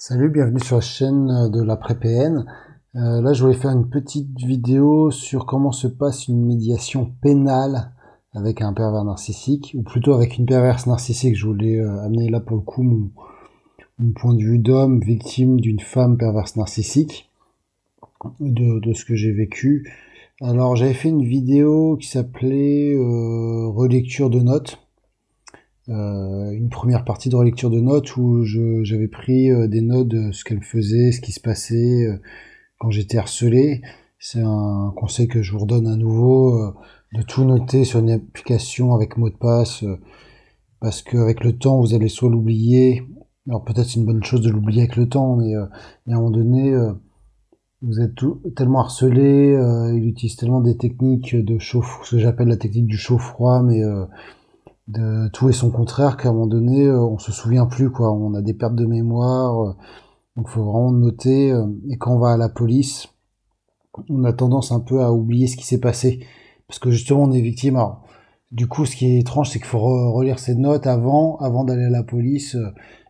Salut, bienvenue sur la chaîne euh, de la PN. Euh, là, je voulais faire une petite vidéo sur comment se passe une médiation pénale avec un pervers narcissique, ou plutôt avec une perverse narcissique. Je voulais euh, amener là pour le coup mon, point de vue d'homme victime d'une femme perverse narcissique, de, ce que j'ai vécu. Alors, j'avais fait une vidéo qui s'appelait euh, Relecture de notes euh, une première partie de relecture de notes où j'avais pris euh, des notes de ce qu'elle faisait, ce qui se passait euh, quand j'étais harcelé. C'est un conseil que je vous redonne à nouveau, de tout noter sur une application avec mot de passe, parce qu'avec le temps, vous allez soit l'oublier, alors peut-être c'est une bonne chose de l'oublier avec le temps, mais, à un moment donné, vous êtes tellement harcelé, il utilise tellement des techniques de chauffe, ce que j'appelle la technique du chaud-froid, mais de tout et son contraire qu'à un moment donné, euh, on se souvient plus, quoi. On a des pertes de mémoire. Euh, donc, faut vraiment noter. Euh, et quand on va à la police, on a tendance un peu à oublier ce qui s'est passé. Parce que justement, on est victime. Alors, du coup, ce qui est étrange, c'est qu'il faut relire ses notes avant, avant d'aller à la police.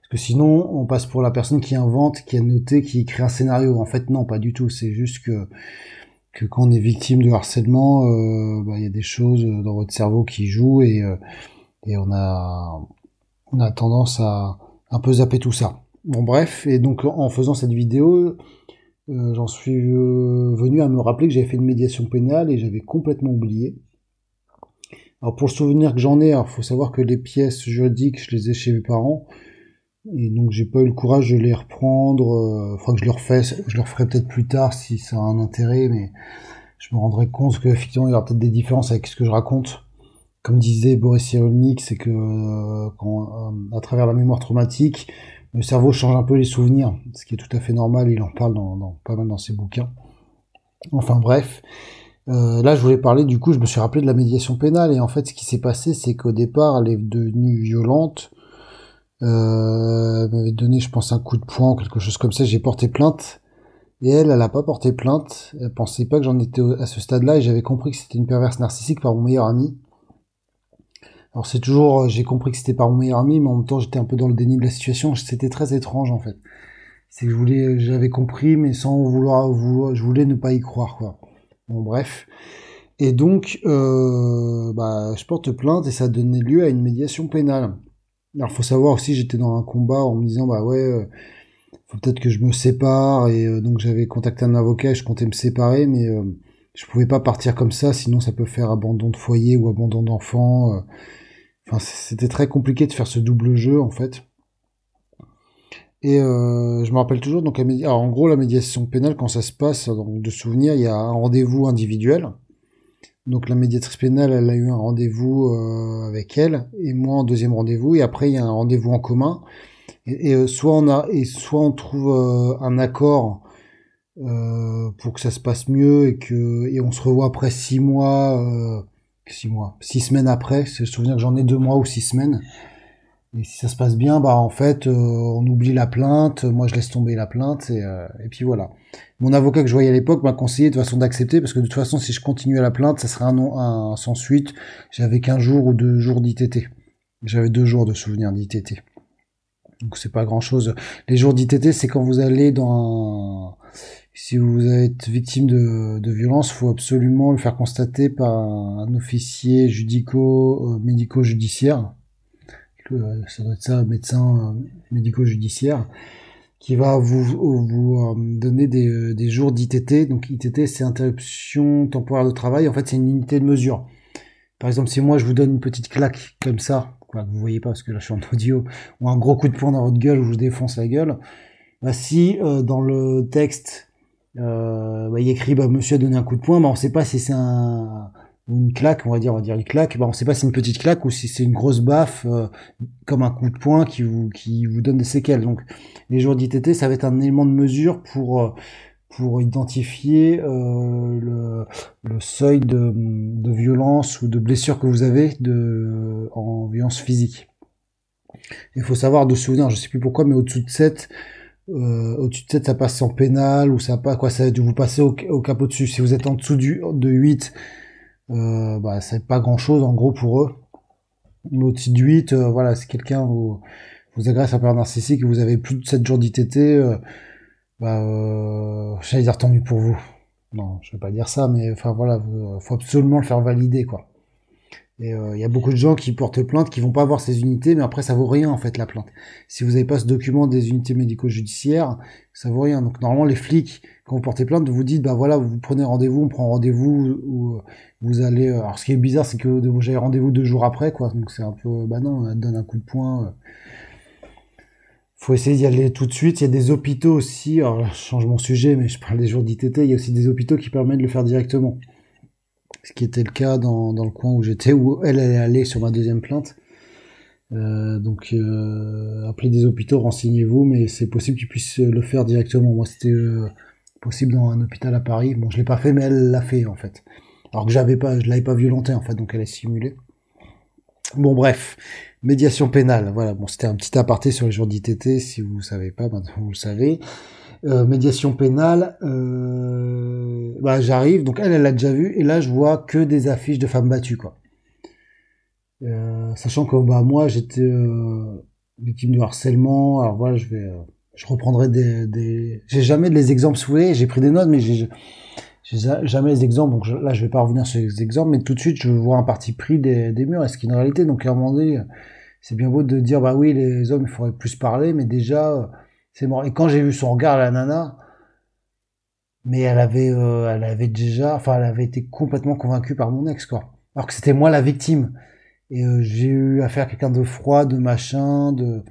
Parce que sinon, on passe pour la personne qui invente, qui a noté, qui crée un scénario. En fait, non, pas du tout. C'est juste que, que quand on est victime de harcèlement, bah, il y a des choses dans votre cerveau qui jouent et, et on a, on a tendance à un peu zapper tout ça. Bon bref, et donc en faisant cette vidéo, euh, j'en suis euh, venu à me rappeler que j'avais fait une médiation pénale et j'avais complètement oublié. Alors pour le souvenir que j'en ai, il hein, faut savoir que les pièces juridiques, je les ai chez mes parents. Et donc j'ai pas eu le courage de les reprendre. Enfin euh, que je leur refais, je les referai peut-être plus tard si ça a un intérêt, mais je me rendrai compte qu'effectivement il y aura peut-être des différences avec ce que je raconte comme disait Boris Cyrulnik, c'est que euh, quand, euh, à travers la mémoire traumatique, le cerveau change un peu les souvenirs, ce qui est tout à fait normal. Il en parle dans, pas mal dans ses bouquins. Enfin bref. Euh, là, je voulais parler, du coup, je me suis rappelé de la médiation pénale, et en fait, ce qui s'est passé, c'est qu'au départ, elle est devenue violente, euh, m'avait donné, je pense, un coup de poing, quelque chose comme ça, j'ai porté plainte, et elle, elle n'a pas porté plainte, elle pensait pas que j'en étais à ce stade-là, et j'avais compris que c'était une perverse narcissique par mon meilleur ami, alors c'est toujours, euh, j'ai compris que c'était pas mon meilleur ami, mais en même temps j'étais un peu dans le déni de la situation. C'était très étrange en fait. C'est que je voulais, euh, j'avais compris, mais sans vouloir, je voulais ne pas y croire quoi. Bon bref. Et donc, euh, bah, je porte plainte et ça donnait lieu à une médiation pénale. Alors faut savoir aussi, j'étais dans un combat en me disant bah ouais. Euh, faut peut-être que je me sépare et donc j'avais contacté un avocat et je comptais me séparer mais je pouvais pas partir comme ça, sinon ça peut faire abandon de foyer ou abandon d'enfant. Euh. c'était très compliqué de faire ce double jeu en fait. Et euh, je me rappelle toujours, donc, en gros, la médiation pénale, quand ça se passe, donc, de souvenir, il y a un rendez-vous individuel. Donc la médiatrice pénale, elle a eu un rendez-vous euh, avec elle, et moi en deuxième rendez-vous, et après il y a un rendez-vous en commun. Et, soit on a, et soit on trouve un accord euh, pour que ça se passe mieux et que et on se revoit après six mois, euh, six mois, six semaines après. C'est souvenir que j'en ai deux mois ou six semaines. Et si ça se passe bien, bah en fait, euh, on oublie la plainte. Moi, je laisse tomber la plainte et, euh, et puis voilà. Mon avocat que je voyais à l'époque m'a conseillé de toute façon d'accepter parce que de toute façon, si je continuais la plainte, ça serait un, non, un sans suite. J'avais qu'un jour ou deux jours d'ITT. J'avais deux jours de souvenir d'ITT. Donc c'est pas grand chose. Les jours d'ITT, c'est quand vous allez dans un si vous êtes victime de, de violence, faut absolument le faire constater par un, officier judico-médico-judiciaire. Euh, euh, ça doit être ça, médecin euh, médico-judiciaire, qui va vous, vous donner des, des jours d'ITT. Donc ITT, c'est interruption temporaire de travail. En fait, c'est une unité de mesure. Par exemple, si moi je vous donne une petite claque comme ça, quoi, que vous voyez pas parce que là je suis en audio, ou un gros coup de poing dans votre gueule ou je vous défonce la gueule, bah, si dans le texte euh, bah, il écrit bah, Monsieur a donné un coup de poing, bah, on ne sait pas si c'est un, une claque, on va dire, on va dire une claque, bah, on ne sait pas si c'est une petite claque ou si c'est une grosse baffe, euh, comme un coup de poing qui vous, qui vous donne des séquelles. Donc les jours d'ITT, ça va être un élément de mesure pour, euh, pour identifier euh, le, le, seuil de, de, violence ou de blessure que vous avez de, en violence physique. Il faut savoir de souvenir, je ne sais plus pourquoi, mais au-dessous de 7, euh, au-dessus de 7, ça passe sans pénal, ou ça pas quoi, ça vous passer au, capot cap au-dessus. Si vous êtes en dessous du, de 8, euh, bah, c'est pas grand-chose en gros pour eux. Mais au-dessus de 8, euh, voilà, si quelqu'un vous, vous agresse un peu narcissique vous avez plus de 7 jours d'ITT, euh, bah, euh, j'allais dire tant pour vous. Non, je vais pas dire ça, mais enfin voilà, faut absolument le faire valider, quoi. Et euh, il y a beaucoup de gens qui portent plainte, qui vont pas avoir ces unités, mais après ça vaut rien en fait la plainte. Si vous n'avez pas ce document des unités médico-judiciaires, ça vaut rien. Donc normalement les flics, quand vous portez plainte, vous dites bah voilà, vous prenez rendez-vous, on prend rendez-vous, ou euh, vous allez. Euh, alors ce qui est bizarre, c'est que j'ai rendez-vous deux jours après, quoi. Donc c'est un peu bah non, on donne un coup de poing. Faut essayer d'y aller tout de suite. Il y a des hôpitaux aussi. Alors, je change mon sujet, mais je parle des jours d'ITT. Il y a aussi des hôpitaux qui permettent de le faire directement ce qui était le cas dans, le coin où j'étais, où elle, allait est allée sur ma deuxième plainte. Euh, donc euh, appelez des hôpitaux, renseignez-vous, mais c'est possible qu'ils puissent le faire directement. Moi, c'était euh, possible dans un hôpital à Paris. Bon, je l'ai pas fait, mais elle l'a fait en fait. Alors que j'avais pas, je l'avais pas violenté en fait, donc elle est simulée. Bon, bref, médiation pénale. Voilà, bon, c'était un petit aparté sur les jours d'ITT. Si vous ne savez pas, maintenant vous le savez. Euh, médiation pénale, euh, bah, j'arrive, donc elle, elle l'a déjà vu, et là, je vois que des affiches de femmes battues, quoi. Euh, sachant que bah, moi, j'étais victime de harcèlement, alors voilà, je vais, je reprendrai des, des... j'ai jamais les exemples souhaités, j'ai pris des notes, mais j'ai jamais les exemples, donc là, je vais pas revenir sur les exemples, mais tout de suite, je vois un parti pris des, des murs, est-ce qu'il en une réalité Donc, à un moment donné, c'est bien beau de dire, bah oui, les hommes, il faudrait plus parler, mais déjà mort. Et quand j'ai vu son regard, la nana, mais elle avait, euh, elle avait déjà, enfin, elle avait été complètement convaincue par mon ex, quoi. Alors que c'était moi la victime. Et euh, j'ai eu affaire à quelqu'un de froid, de machin, de,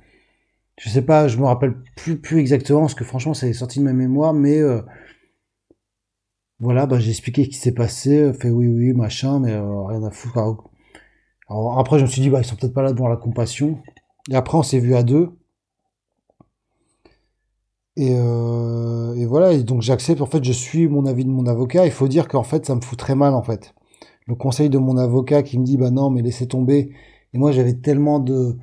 je sais pas, je me rappelle plus, plus exactement, parce que franchement, c'est sorti de ma mémoire, mais euh, voilà, bah, j'ai expliqué ce qui s'est passé, fait oui, oui, machin, mais rien à foutre. après, je me suis dit, bah, ils sont peut-être pas là devant la compassion. Et après, on s'est vu à deux. Et, euh, et, voilà, et donc j'accepte, en fait, je suis mon avis de mon avocat. Il faut dire qu'en fait, ça me fout très mal, en fait. Le conseil de mon avocat qui me dit, bah non, mais laissez tomber. Et moi, j'avais tellement de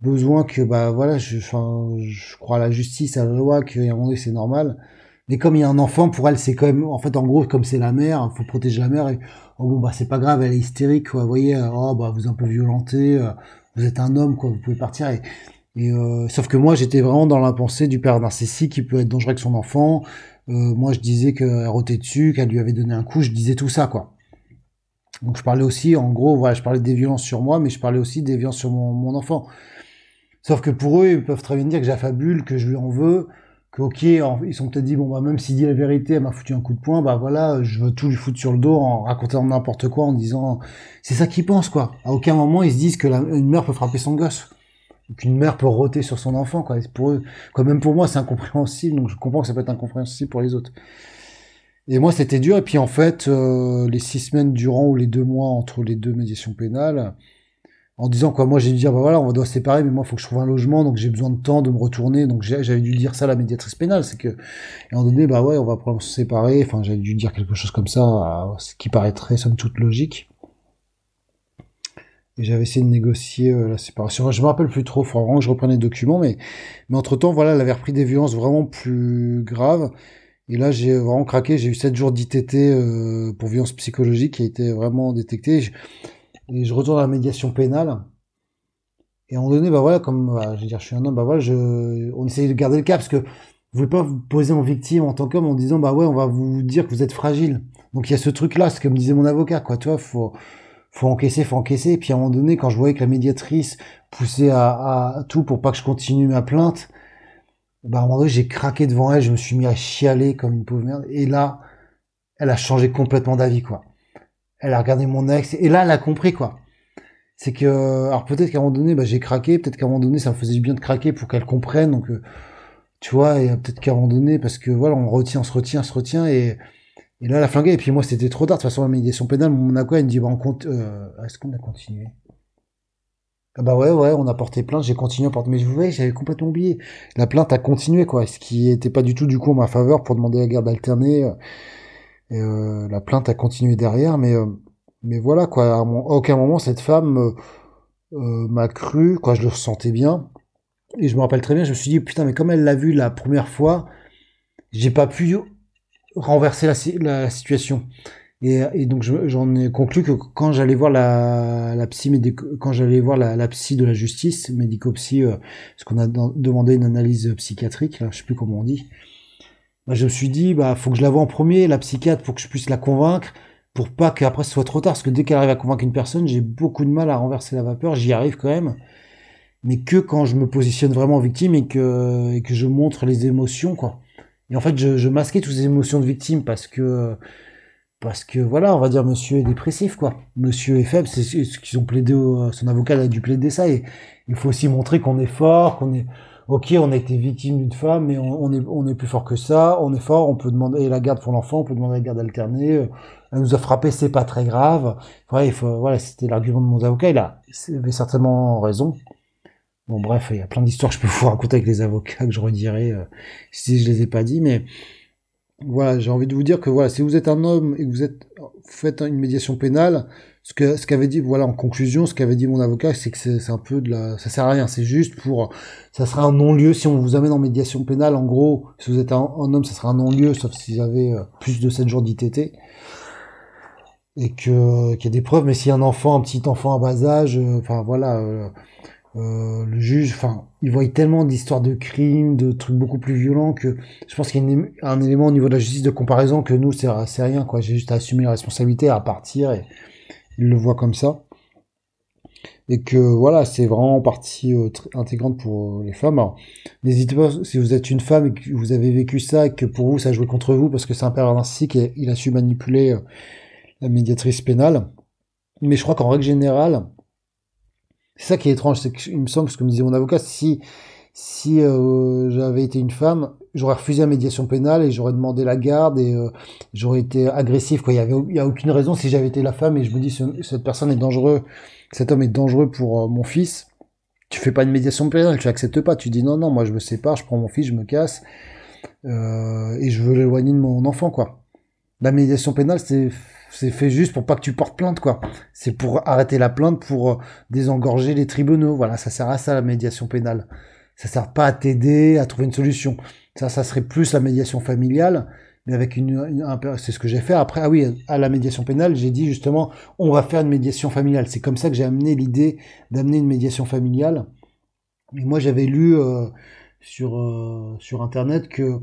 besoin que, bah voilà, je, enfin, je crois à la justice, à la loi, qu'à un moment donné, c'est normal. Mais comme il y a un enfant, pour elle, c'est quand même, en fait, en gros, comme c'est la mère, il faut protéger la mère. Et, oh bon, bah c'est pas grave, elle est hystérique, quoi. Vous voyez, oh, bah vous un peu violenté, euh, vous êtes un homme, quoi, vous pouvez partir. Et, euh, sauf que moi, j'étais vraiment dans la pensée du père narcissique qui peut être dangereux avec son enfant. Euh, moi, je disais qu'elle rotait dessus, qu'elle lui avait donné un coup. Je disais tout ça, quoi. Donc, je parlais aussi, en gros, voilà, je parlais des violences sur moi, mais je parlais aussi des violences sur mon, mon enfant. Sauf que pour eux, ils peuvent très bien dire que j'affabule, que je lui en veux, que ok, ils sont peut-être dit bon bah même s'il dit la vérité, elle m'a foutu un coup de poing, bah voilà, je veux tout lui foutre sur le dos en racontant n'importe quoi, en disant c'est ça qu'ils pensent quoi. À aucun moment ils se disent que la, une mère peut frapper son gosse qu'une mère peut rôter sur son enfant, quoi. Pour eux, quand même pour moi, c'est incompréhensible, donc je comprends que ça peut être incompréhensible pour les autres. Et moi, c'était dur. Et puis, en fait, euh, les six semaines durant ou les deux mois entre les deux médiations pénales, en disant quoi, moi, j'ai dû dire, bah voilà, on doit se séparer, mais moi, il faut que je trouve un logement, donc j'ai besoin de temps de me retourner. Donc, j'avais dû dire ça à la médiatrice pénale, c'est que, et en donné, bah ouais, on va probablement se séparer. Enfin, j'avais dû dire quelque chose comme ça, ce qui paraîtrait somme toute logique j'avais essayé de négocier euh, la séparation. Je me rappelle plus trop, vraiment que je reprenais les documents, mais, mais entre-temps, voilà, elle avait repris des violences vraiment plus graves. Et là, j'ai vraiment craqué. J'ai eu 7 jours d'ITT euh, pour violence psychologique qui a été vraiment détectée. Et je, retourne à la médiation pénale. Et à un moment donné, bah voilà, comme bah, je veux dire, je suis un homme, bah voilà, je, on essaye de garder le cap parce que vous pouvez pas vous poser en victime en tant qu'homme en disant bah ouais, on va vous dire que vous êtes fragile. Donc il y a ce truc là, ce que me disait mon avocat, quoi. Tu vois, faut faut encaisser, faut encaisser. Et puis à un moment donné, quand je voyais que la médiatrice poussait à, à tout pour pas que je continue ma plainte, bah à un moment donné, j'ai craqué devant elle, je me suis mis à chialer comme une pauvre merde. Et là, elle a changé complètement d'avis, quoi. Elle a regardé mon ex, et là, elle a compris, quoi. C'est que, euh, alors peut-être qu'à un moment donné, bah, j'ai craqué, peut-être qu'à un moment donné, ça me faisait du bien de craquer pour qu'elle comprenne, donc, euh, tu vois, et euh, peut-être qu'à un moment donné, parce que voilà, on retient, on se retient, on se retient, et et là, la flinguée, et puis moi, c'était trop tard. De toute façon, il son pénal, mon Monaco, Elle me dit, bah, compte, euh, est-ce qu'on a continué? Ah bah ouais, ouais, on a porté plainte, j'ai continué à porter, mais je vous voyez, j'avais complètement oublié. La plainte a continué, quoi, ce qui était pas du tout, du coup, en ma faveur pour demander la garde alternée. Euh, euh, la plainte a continué derrière, mais, mais voilà, quoi, à, aucun moment, cette femme, m'a cru, quoi, je le ressentais bien. Et je me rappelle très bien, je me suis dit, putain, mais comme elle l'a vu la première fois, j'ai pas pu renverser la, situation. Et, donc j'en ai conclu que quand j'allais voir la, la psy quand j'allais voir la, psy de la justice, médico-psy parce euh, qu'on a demandé une analyse psychiatrique, là, je sais plus comment on dit, bah, je me suis dit bah faut que je la vois en premier, la psychiatre, pour que je puisse la convaincre, pour pas qu'après ce soit trop tard, parce que dès qu'elle arrive à convaincre une personne, j'ai beaucoup de mal à renverser la vapeur, j'y arrive quand même, mais que quand je me positionne vraiment victime et que, et que je montre les émotions quoi. Et en fait, je, masquais toutes ces émotions de victime parce que, parce que voilà, on va dire monsieur est dépressif, quoi. Monsieur est faible, c'est ce qu'ils ont plaidé, son avocat a dû plaider ça. Et il faut aussi montrer qu'on est fort, qu'on est, ok, on a été victime d'une femme, mais on, est, plus fort que ça, on est fort, on peut demander la garde pour l'enfant, on peut demander la garde alternée, euh, elle nous a frappé, c'est pas très grave. voilà, c'était l'argument de mon avocat, il avait certainement raison. Bon, bref, il y a plein d'histoires que je peux vous raconter avec les avocats que je redirai euh, si je les ai pas dit, mais voilà, j'ai envie de vous dire que voilà, si vous êtes un homme et que vous êtes faites une médiation pénale, ce que ce qu'avait dit voilà en conclusion, ce qu'avait dit mon avocat, c'est que c'est un peu de la ça sert à rien, c'est juste pour ça sera un non-lieu si on vous amène en médiation pénale en gros, si vous êtes un, homme, ça sera un non-lieu sauf si vous avez euh, plus de 7 jours d'ITT et que qu'il y a des preuves mais si un enfant, un petit enfant à bas âge, euh, enfin voilà, euh, le juge, enfin, il voit tellement d'histoires de crimes, de trucs beaucoup plus violents que je pense qu'il y a un élément au niveau de la justice de comparaison que nous, c'est, rien, quoi. J'ai juste à assumer la responsabilité, à partir et il le voit comme ça. Et que voilà, c'est vraiment partie euh, intégrante pour euh, les femmes. n'hésitez pas, si vous êtes une femme et que vous avez vécu ça et que pour vous, ça joué contre vous parce que c'est un père ainsi et il a su manipuler la médiatrice pénale. Mais je crois qu'en règle générale, c'est ça qui est étrange, c'est qu'il me semble ce que, me disait mon avocat, si, si euh, j'avais été une femme, j'aurais refusé la médiation pénale et j'aurais demandé la garde et euh, j'aurais été agressif. Quoi. Il n'y a aucune raison si j'avais été la femme et je me dis cette personne est dangereuse, cet homme est dangereux pour euh, mon fils. Tu fais pas une médiation pénale, tu n'acceptes pas. Tu dis non, non, moi je me sépare, je prends mon fils, je me casse et je veux l'éloigner de mon enfant, quoi la médiation pénale, c'est c'est fait juste pour pas que tu portes plainte quoi. C'est pour arrêter la plainte pour euh, désengorger les tribunaux. Voilà, ça sert à ça la médiation pénale. Ça sert pas à t'aider à trouver une solution. Ça ça serait plus la médiation familiale mais avec une, c'est ce que j'ai fait après ah oui à la médiation pénale, j'ai dit justement on va faire une médiation familiale. C'est comme ça que j'ai amené l'idée d'amener une médiation familiale. Et moi j'avais lu euh, sur euh, sur internet que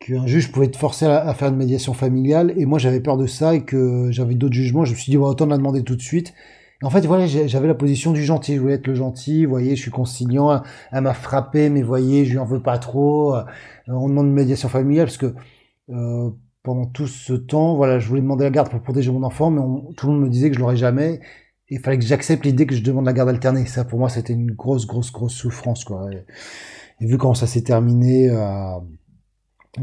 qu'un juge pouvait te forcer à, faire une médiation familiale. Et moi, j'avais peur de ça et que j'avais d'autres jugements. Je me suis dit, autant de la demander tout de suite. en fait, voilà, j'avais la position du gentil. Je voulais être le gentil. Vous voyez, je suis consignant Elle m'a frappé, mais vous voyez, je lui en veux pas trop. Euh, on demande une médiation familiale parce que euh, pendant tout ce temps, voilà, je voulais demander la garde pour protéger mon enfant, mais tout le monde me disait que je l'aurais jamais. il fallait que j'accepte l'idée que je demande la garde alternée. Ça, pour moi, c'était une grosse, grosse, grosse souffrance, quoi. Et, vu comment ça s'est terminé, euh,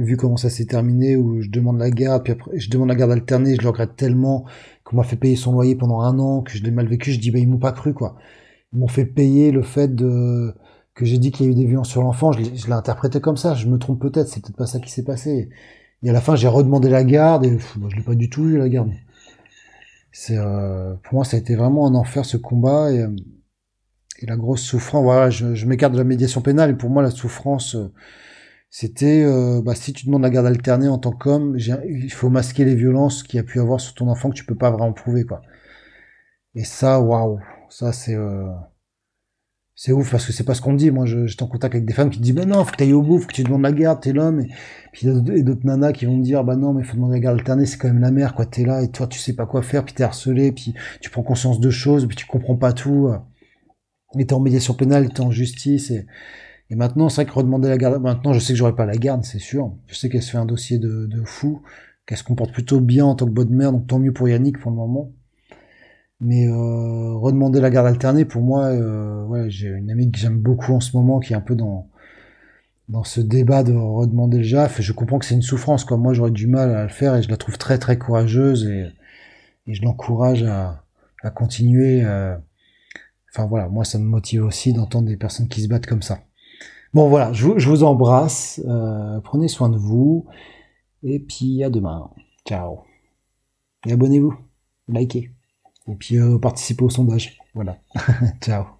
vu comment ça s'est terminé, où je demande la garde, puis après, je demande la garde alternée, je le regrette tellement qu'on m'a fait payer son loyer pendant un an, que je l'ai mal vécu, je dis, ben, ils m'ont pas cru, quoi. Ils m'ont fait payer le fait de, que j'ai dit qu'il y a eu des violences sur l'enfant, je l'ai interprété comme ça, je me trompe peut-être, c'est peut-être pas ça qui s'est passé. Et à la fin, j'ai redemandé la garde, et je l'ai pas du tout eu, la garde. C'est, euh, pour moi, ça a été vraiment un enfer, ce combat, et, et la grosse souffrance, voilà, je, m'écarte de la médiation pénale, et pour moi, la souffrance, euh, c'était, euh, bah, si tu demandes la garde alternée en tant qu'homme, il faut masquer les violences qu'il y a pu avoir sur ton enfant que tu peux pas vraiment prouver, quoi. Et ça, waouh, ça c'est, euh, c'est ouf parce que c'est pas ce qu'on dit. Moi, j'étais en contact avec des femmes qui disent, ben bah non, faut que t'ailles au bout, faut que tu demandes la garde, t'es l'homme. Et puis d'autres nanas qui vont me dire, bah non, mais faut demander la garde alternée, c'est quand même la mère, quoi. T'es là et toi, tu sais pas quoi faire, puis t'es harcelé, puis tu prends conscience de choses, puis tu comprends pas tout. mais t'es en médiation pénale, t'es en justice. Et, et maintenant, c'est vrai que redemander la garde. Maintenant, je sais que j'aurai pas la garde, c'est sûr. Je sais qu'elle se fait un dossier de, de fou, qu'elle se comporte plutôt bien en tant que bonne mère, donc tant mieux pour Yannick pour le moment. Mais euh, redemander la garde alternée, pour moi, euh, ouais, j'ai une amie que j'aime beaucoup en ce moment qui est un peu dans dans ce débat de redemander le JAF. Je comprends que c'est une souffrance. Quoi. Moi, j'aurais du mal à le faire et je la trouve très très courageuse et, je l'encourage à, à continuer. Euh. enfin voilà, moi ça me motive aussi d'entendre des personnes qui se battent comme ça. Bon voilà, je vous, je vous embrasse, euh, prenez soin de vous, et puis à demain. Ciao. Et abonnez-vous, likez, et puis euh, participez au sondage. Voilà. Ciao.